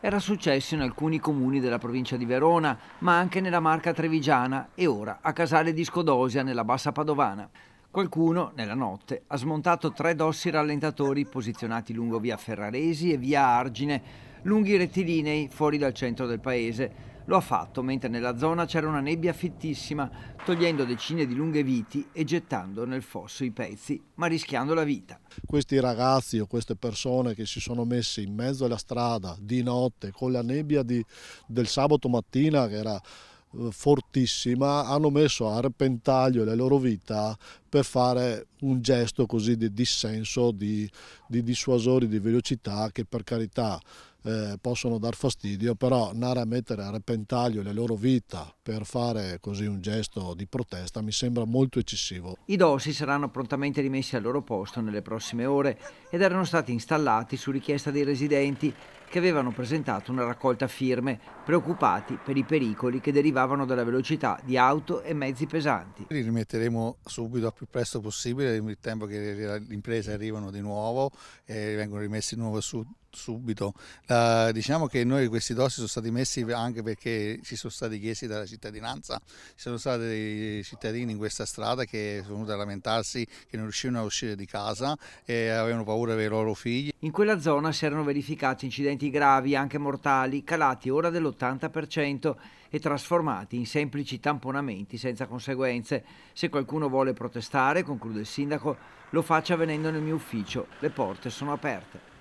Era successo in alcuni comuni della provincia di Verona, ma anche nella Marca Trevigiana e ora a Casale di Scodosia nella Bassa Padovana. Qualcuno, nella notte, ha smontato tre dossi rallentatori posizionati lungo via Ferraresi e via Argine, lunghi rettilinei fuori dal centro del paese, lo ha fatto mentre nella zona c'era una nebbia fittissima, togliendo decine di lunghe viti e gettando nel fosso i pezzi, ma rischiando la vita. Questi ragazzi o queste persone che si sono messe in mezzo alla strada di notte con la nebbia di, del sabato mattina che era eh, fortissima hanno messo a repentaglio la loro vita per fare un gesto così di dissenso, di, di dissuasori di velocità che per carità eh, possono dar fastidio, però andare a mettere a repentaglio la loro vita per fare così un gesto di protesta mi sembra molto eccessivo. I dossi saranno prontamente rimessi al loro posto nelle prossime ore ed erano stati installati su richiesta dei residenti che avevano presentato una raccolta firme, preoccupati per i pericoli che derivavano dalla velocità di auto e mezzi pesanti. Li rimetteremo subito, al più presto possibile, nel tempo che le imprese arrivano di nuovo e vengono rimessi di nuovo su subito. Uh, diciamo che noi questi dossi sono stati messi anche perché ci sono stati chiesti dalla cittadinanza, ci sono stati dei cittadini in questa strada che sono venuti a lamentarsi che non riuscivano a uscire di casa e avevano paura dei loro figli. In quella zona si erano verificati incidenti gravi, anche mortali, calati ora dell'80% e trasformati in semplici tamponamenti senza conseguenze. Se qualcuno vuole protestare, conclude il sindaco, lo faccia venendo nel mio ufficio, le porte sono aperte.